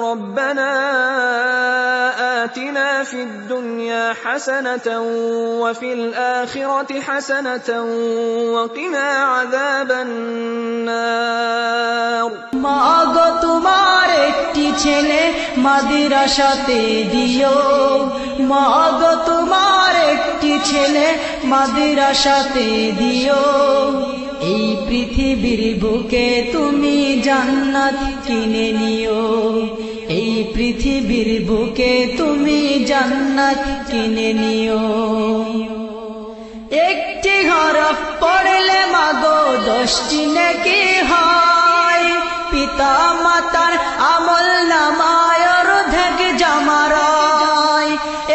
ربنا آتنا في الدنيا حسنة وفي الآخرة حسنة وقنا عذاب النار ما أغتو مارتي چلے مدير شاتي ديو ما أغتو مارتي چلے مدير شاتي ديو এই পৃথিবীর বুকে তুমি জান্নাত কিনে নিও পৃথিবীর বুকে তুমি জান্নাত কিনে নিও একটি ঘর পড়লে মাগো দশটি নাকি হয় পিতা মাতার আমল নামায় অর্ধেক জামার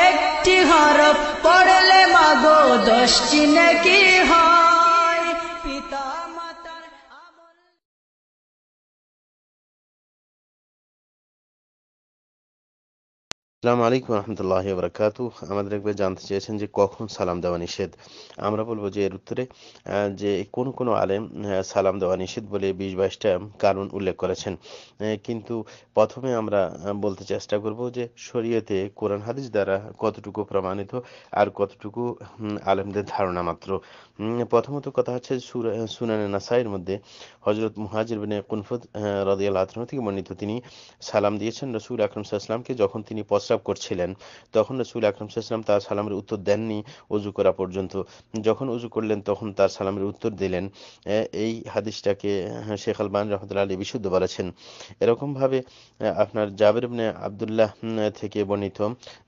একটি ঘর পড়লে মাগো দশটি নাকি সালাম আলাইকুম রহমতুল্লাহ বরকাত আমাদের একবার জানতে চেয়েছেন যে কখন সালাম দেওয়া নিষেধ আমরা বলবো যে এর উত্তরে যে কোন কোন আলেম সালাম দেওয়া নিষেধ বলে বিশ বাইশটা কারণ উল্লেখ করেছেন কিন্তু প্রথমে আমরা বলতে চেষ্টা করব যে শরীয়তে কোরআন হাদিস দ্বারা কতটুকু প্রমাণিত আর কতটুকু আলেমদের ধারণা মাত্র প্রথমত কথা হচ্ছে সুনানে নাসাইয়ের মধ্যে হজরত মুহাজির বিনে কুনফুদ রদিয়াল আতন থেকে মনোনীত তিনি সালাম দিয়েছেন রসুল আকরম সাল্লামকে যখন তিনি পশ্চা প্রস্রাব করছিলেন তখন রসুল আকরম সাল্লাম তার সালামের উত্তর দেননি উজু করা পর্যন্ত যখন উজু করলেন তখন তার সালামের উত্তর দিলেন এই হাদিসটাকে হ্যাঁ, শেখ আলবান রহমতুল্লাহ আলী বিশুদ্ধ বলেছেন এরকমভাবে আপনার জাবের ইবনে আবদুল্লাহ থেকে বর্ণিত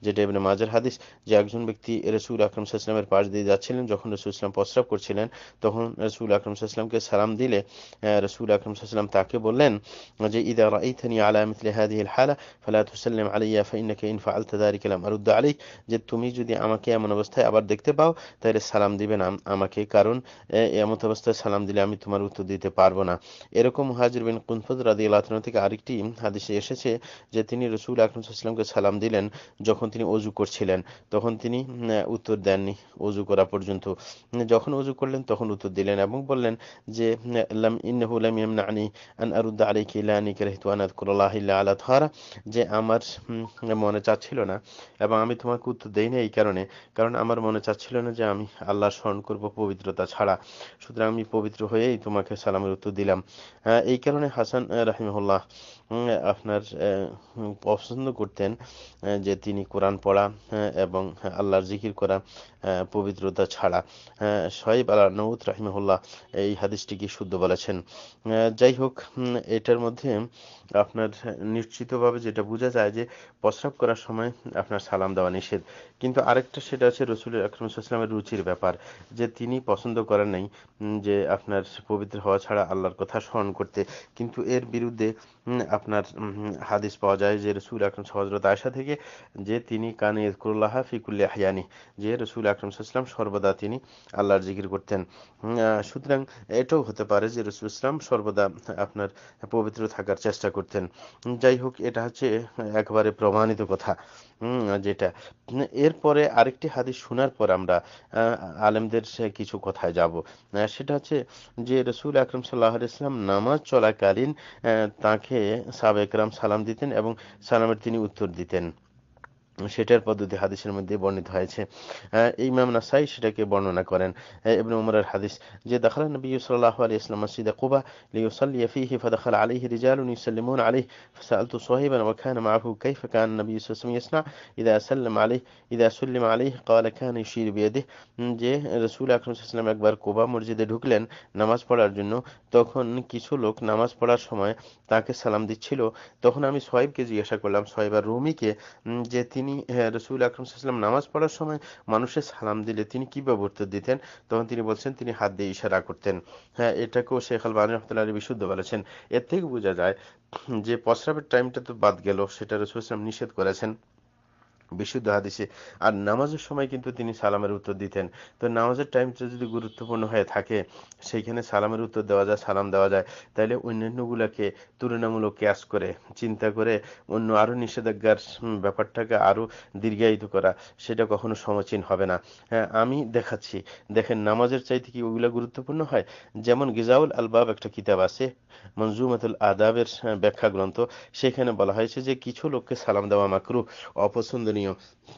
যেটা ইবনে মাজার হাদিস যে একজন ব্যক্তি রসুল আকরম সাল্লামের পাশ দিয়ে যাচ্ছিলেন যখন রসুল ইসলাম প্রস্রাব করছিলেন তখন রসুল আকরম সাল্লামকে সালাম দিলে রসুল আকরম সাল্লাম তাকে বললেন যে ইদা রাইথানি আলা মিথলে হাদিহিল হালা ফালা তুসাল্লিম আলাইয়া ফাইন্নাকা ইনফা আলতা দারিকালাম আর উদ্দা আলী যে তুমি যদি আমাকে এমন অবস্থায় আবার দেখতে পাও তাহলে সালাম দিবে না আমাকে কারণ এমন অবস্থায় সালাম দিলে আমি তোমার উত্তর দিতে পারবো না এরকম হাজির বিন কুনফুদ রাদি আল্লাহ থেকে আরেকটি হাদিসে এসেছে যে তিনি রসুল আকরমসাল্লামকে সালাম দিলেন যখন তিনি অজু করছিলেন তখন তিনি উত্তর দেননি অজু করা পর্যন্ত যখন অজু করলেন তখন উত্তর দিলেন এবং বললেন যে আমার মনে চাচ্ছিল না এবং আমি তোমাকে উত্তর দেই না এই কারণে কারণ আমার মনে চাচ্ছিল না যে আমি আল্লাহ স্মরণ করব পবিত্রতা ছাড়া সুতরাং আমি পবিত্র হয়েই তোমাকে সালামের উত্তর দিলাম হ্যাঁ, এই কারণে হাসান রাহিমহুল্লাহ আপনার পছন্দ করতেন যে তিনি কোরআন পড়া হ্যাঁ, এবং আল্লাহর জিকির করা পবিত্রতা ছাড়া সাহেব আল্লাহ নৌদ রাহিমহল্লাহ এই হাদিসটিকে শুদ্ধ বলেছেন যাই হোক এটার মধ্যে আপনার নিশ্চিতভাবে যেটা বোঝা যায় যে প্রস্রাব করার সময় আপনার সালাম দেওয়া নিষেধ কিন্তু আরেকটা সেটা হচ্ছে রসুলের আকরম রুচির ব্যাপার যে তিনি পছন্দ করেন নাই যে আপনার পবিত্র হওয়া ছাড়া আল্লাহর কথা স্মরণ করতে কিন্তু এর বিরুদ্ধে আপনার হাদিস পাওয়া যায় যে রসুল আকরম সহজরত আয়সা থেকে যে তিনি কানে ইজকুল্লাহা ফিকুল্লাহ হায়ানি যে রসুল আকরম ইসলাম সর্বদা তিনি আল্লাহর জিকির করতেন সুতরাং এটাও হতে পারে যে রসুল ইসলাম সর্বদা আপনার পবিত্র থাকার চেষ্টা করতেন যাই হোক এটা হচ্ছে একবারে প্রমাণিত কথা যেটা এরপরে আরেকটি হাদিস শোনার পর আমরা আলেমদের কিছু কথায় যাব সেটা হচ্ছে যে রসুল আকরম সাল্লাহ ইসলাম নামাজ চলাকালীন তাকে সাবেকরাম সালাম দিতেন এবং সালামের তিনি উত্তর দিতেন সেটার পদ্ধতি হাদিসের মধ্যে বর্ণিত হয়েছে এই ইমাম নাসাই সেটাকে বর্ণনা করেন ইবনে উমরের হাদিস যে দাখালা নবী সাল্লাল্লাহু আলাইহি সাল্লাম মসজিদে কুবা লিউসাল্লি ফিহি ফাদাখালা আলাইহি রিজালুন ইউসাল্লিমুন আলাইহি সুহাইবান ওয়া وكان معه كيف كان النبي صلى الله عليه وسلم يصنع اذا سلم عليه اذا سلم عليه قال كان يشير بيده যে রাসূল আকরাম সাল্লাল্লাহু আলাইহি একবার কুবা মসজিদে ঢুকলেন নামাজ পড়ার জন্য তখন কিছু লোক নামাজ পড়ার সময় তাকে সালাম দিচ্ছিল তখন আমি সুহাইবকে জিজ্ঞাসা করলাম সুহাইবার আর রুমিকে যে তিনি তিনি রসুল আকরম সাল্লাম নামাজ পড়ার সময় মানুষের সালাম দিলে তিনি কি ব্যবহৃত দিতেন তখন তিনি বলছেন তিনি হাত দিয়ে ইশারা করতেন হ্যাঁ এটাকেও শেখ আলবান রহমতুল্লাহ আলী বিশুদ্ধ বলেছেন এর থেকে বোঝা যায় যে প্রস্রাবের টাইমটা তো বাদ গেল সেটা রসুল ইসলাম নিষেধ করেছেন বিশুদ্ধ হাদিসে আর নামাজের সময় কিন্তু তিনি সালামের উত্তর দিতেন তো নামাজের টাইমটা যদি গুরুত্বপূর্ণ হয়ে থাকে সেইখানে সালামের উত্তর দেওয়া যায় সালাম দেওয়া যায় তাহলে অন্যান্যগুলোকে তুলনামূলক ক্যাশ করে চিন্তা করে অন্য আরও নিষেধাজ্ঞার ব্যাপারটাকে আরও দীর্ঘায়িত করা সেটা কখনো সমচীন হবে না হ্যাঁ আমি দেখাচ্ছি দেখেন নামাজের চাইতে কি ওগুলো গুরুত্বপূর্ণ হয় যেমন গিজাউল আলবাব একটা কিতাব আছে মঞ্জুমাতুল আদাবের হ্যাঁ, ব্যাখ্যা গ্রন্থ সেখানে বলা হয়েছে যে কিছু লোককে সালাম দেওয়া মাকরু অপছন্দ পছন্দনীয়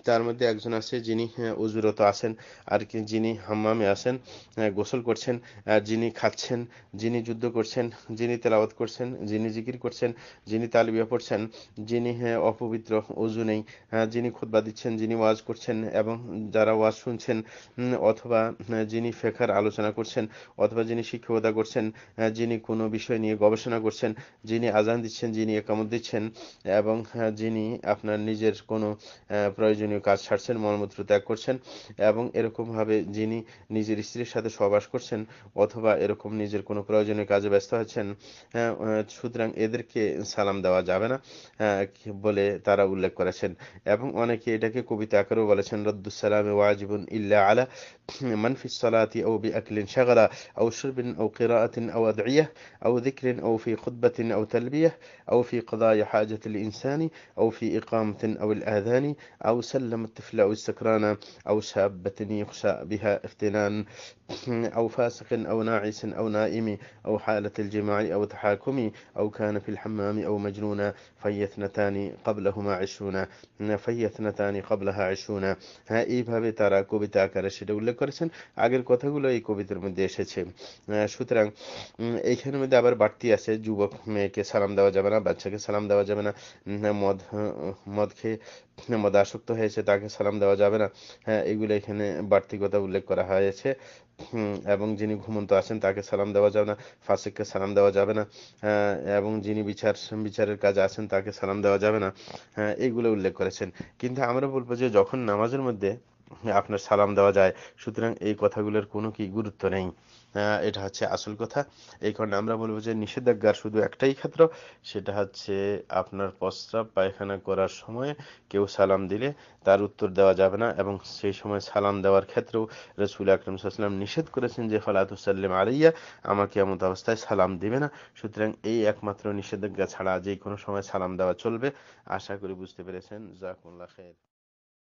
তার মধ্যে একজন আছে যিনি হ্যাঁ, উজুরত আছেন আর কি যিনি হাম্মামে আছেন হ্যাঁ, গোসল করছেন যিনি খাচ্ছেন যিনি যুদ্ধ করছেন যিনি তেলাওয়াত করছেন যিনি জিকির করছেন যিনি তালবিয়া পড়ছেন যিনি হ্যাঁ, অপবিত্র অজু নেই যিনি খোদবা দিচ্ছেন যিনি ওয়াজ করছেন এবং যারা ওয়াজ শুনছেন অথবা যিনি ফেখার আলোচনা করছেন অথবা যিনি শিক্ষকতা করছেন যিনি কোনো বিষয় নিয়ে গবেষণা করছেন যিনি আজান দিচ্ছেন যিনি একামত দিচ্ছেন এবং যিনি আপনার নিজের কোনো প্রয়োজনীয় কাজ সারছেন মলমূত্র ত্যাগ করছেন এবং এরকমভাবে যিনি নিজের স্ত্রীর সাথে সহবাস করছেন অথবা এরকম নিজের কোনো প্রয়োজনীয় কাজে ব্যস্ত আছেন হ্যাঁ, সুতরাং এদেরকে সালাম দেওয়া যাবে না হ্যাঁ, বলে তারা উল্লেখ করেছেন এবং অনেকে এটাকে কবিতা আকারেও বলেছেন রদ্দুসালামে ওয়াজিবুন ইল্লা আলা মানফিস সালাতি ও বি আকলিন শাগলা ও শুরবিন ও কিরাআতিন ও আদইয়াহ ও যিকরিন ও ফি খুতবাতিন ও তালবিয়াহ ও ফি কদাই হাজাতিল ইনসানি ও ফি ইকামাতিন ও আল أو سلم الطفل أو السكرانة أو شابة يخشى بها افتنان أو فاسق أو ناعس أو نائم أو حالة الجماع أو تحاكم أو كان في الحمام أو مجنون في اثنتان قبلهما عشرون في اثنتان قبلها عشرون ها إيبها بتارا كو بتاكا رشد أولا كرسن أغير كو تغلو إيكو بتر من ديشة چه شوتران إيخان مدى بار باتتيا سي جوبك ميكي سلام دوا جبنا باتشاك سلام دوا جبنا مد مد মধ্যে আসক্ত হয়েছে তাকে সালাম দেওয়া যাবে না হ্যাঁ এগুলো এখানে বাড়তি কথা উল্লেখ করা হয়েছে এবং যিনি ঘুমন্ত আছেন তাকে সালাম দেওয়া যাবে না ফাসেককে সালাম দেওয়া যাবে না হ্যাঁ, এবং যিনি বিচার বিচারের কাজে আছেন তাকে সালাম দেওয়া যাবে না হ্যাঁ এইগুলো উল্লেখ করেছেন কিন্তু আমরা বলবো যে যখন নামাজের মধ্যে হ্যাঁ, আপনার সালাম দেওয়া যায় সুতরাং এই কথাগুলোর কোনো কি গুরুত্ব নেই এটা হচ্ছে আসল কথা এই কারণে আমরা বলবো যে নিষেধাজ্ঞার শুধু একটাই ক্ষেত্র সেটা হচ্ছে আপনার প্রস্রাব পায়খানা করার সময় কেউ সালাম দিলে তার উত্তর দেওয়া যাবে না এবং সেই সময় সালাম দেওয়ার ক্ষেত্রেও রসুল আকরম সাল্লাম নিষেধ করেছেন যে ফালাতুসাল্লাম আলাইয়া আমাকে এমন অবস্থায় সালাম দিবে না সুতরাং এই একমাত্র নিষেধাজ্ঞা ছাড়া যে কোনো সময় সালাম দেওয়া চলবে আশা করি বুঝতে পেরেছেন জাকুল্লা খের